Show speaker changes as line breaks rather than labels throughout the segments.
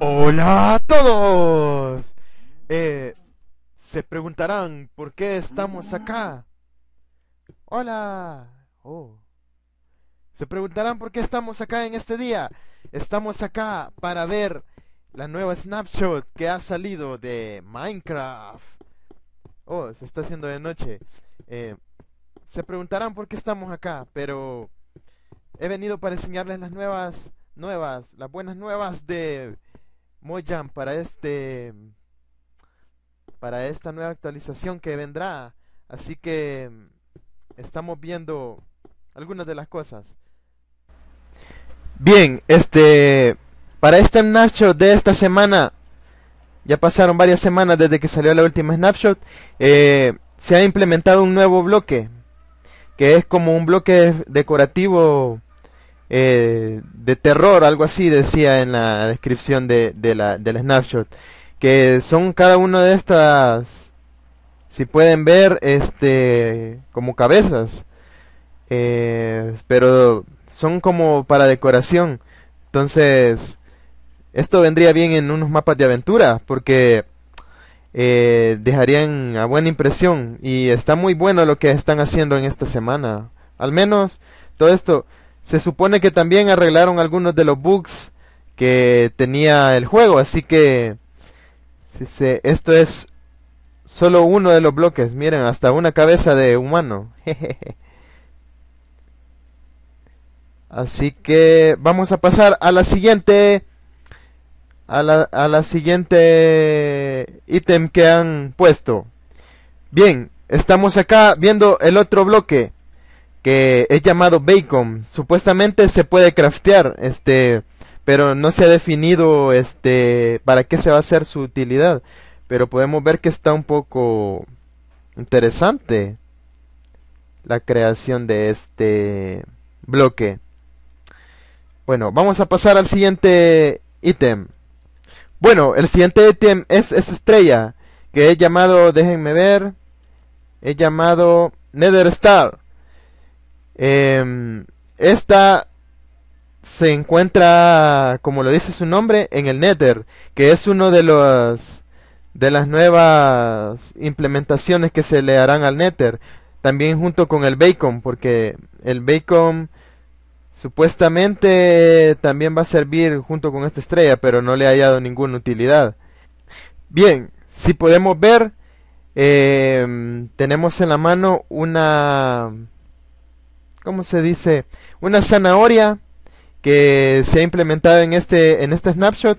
Hola a todos. Eh, se preguntarán por qué estamos acá. Hola. Oh. Se preguntarán por qué estamos acá en este día. Estamos acá para ver la nueva snapshot que ha salido de Minecraft. Oh, se está haciendo de noche. Eh, se preguntarán por qué estamos acá, pero he venido para enseñarles las nuevas, nuevas, las buenas nuevas de Mojang para este para esta nueva actualización que vendrá. Así que estamos viendo algunas de las cosas. Bien, este para este snapshot de esta semana ya pasaron varias semanas desde que salió la última snapshot. Eh, se ha implementado un nuevo bloque, que es como un bloque decorativo eh, de terror, algo así decía en la descripción de, de la, del snapshot. Que son cada una de estas, si pueden ver, este, como cabezas. Eh, pero son como para decoración. Entonces, esto vendría bien en unos mapas de aventura, porque eh, dejarían a buena impresión. Y está muy bueno lo que están haciendo en esta semana. Al menos todo esto se supone que también arreglaron algunos de los bugs que tenía el juego, así que esto es solo uno de los bloques. Miren, hasta una cabeza de humano. Así que vamos a pasar a la siguiente. A la, a la siguiente ítem que han puesto. Bien, estamos acá viendo el otro bloque que es llamado bacon. Supuestamente se puede craftear, este, pero no se ha definido este para qué se va a hacer su utilidad, pero podemos ver que está un poco interesante la creación de este bloque. Bueno, vamos a pasar al siguiente ítem. Bueno, el siguiente ítem es esta estrella que he llamado, déjenme ver, he llamado Nether Star. Em, esta se encuentra, como lo dice su nombre, en el Nether, que es uno de los de las nuevas implementaciones que se le harán al Nether, también junto con el Bacon, porque el Bacon supuestamente también va a servir junto con esta estrella, pero no le ha hallado ninguna utilidad. Bien, si podemos ver, em, tenemos en la mano una ¿cómo se dice? Una zanahoria que se ha implementado en este, en este snapshot.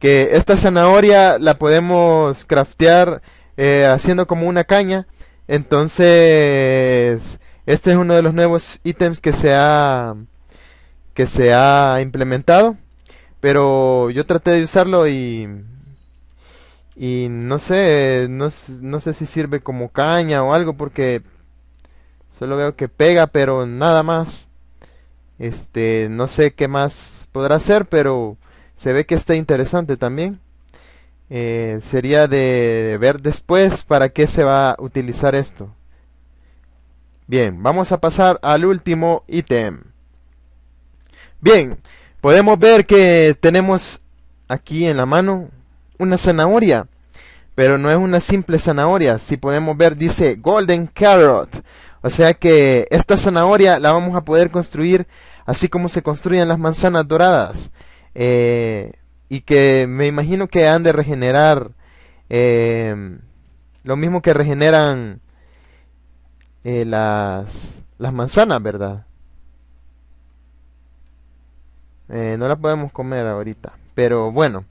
Que esta zanahoria la podemos craftear eh, haciendo como una caña. Entonces, este es uno de los nuevos ítems que se ha, que se ha implementado. Pero yo traté de usarlo y y no sé, no, no, sé si sirve como caña o algo porque Solo veo que pega, pero nada más. Este, no sé qué más podrá hacer, pero se ve que está interesante también. Eh, sería de ver después para qué se va a utilizar esto. Bien, vamos a pasar al último ítem. Bien, podemos ver que tenemos aquí en la mano una zanahoria, pero no es una simple zanahoria. Si podemos ver, dice Golden Carrot, o sea que esta zanahoria la vamos a poder construir así como se construyen las manzanas doradas. Eh, y que me imagino que han de regenerar em, lo mismo que regeneran eh, las, manzanas, ¿verdad? Eh, no la podemos comer ahorita. Pero bueno.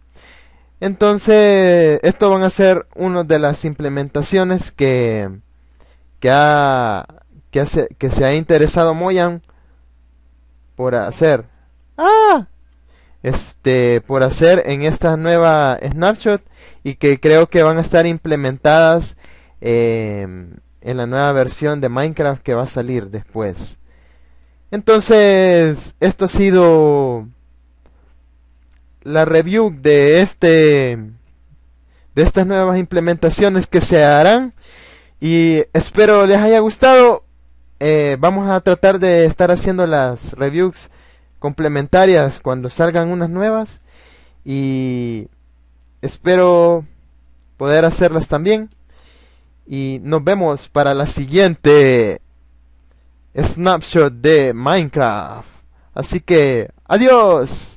Entonces, esto van a ser una de las implementaciones que, que ha que, se ha interesado Moyan por hacer. ¡Ah! Este, por hacer en esta nueva snapshot y que creo que van a estar implementadas em, en la nueva versión de Minecraft que va a salir después. Entonces, esto ha sido la review de este de estas nuevas implementaciones que se harán y espero les haya gustado eh, vamos a tratar de estar haciendo las reviews complementarias cuando salgan unas nuevas y espero poder hacerlas también y nos vemos para la siguiente snapshot de Minecraft así que adiós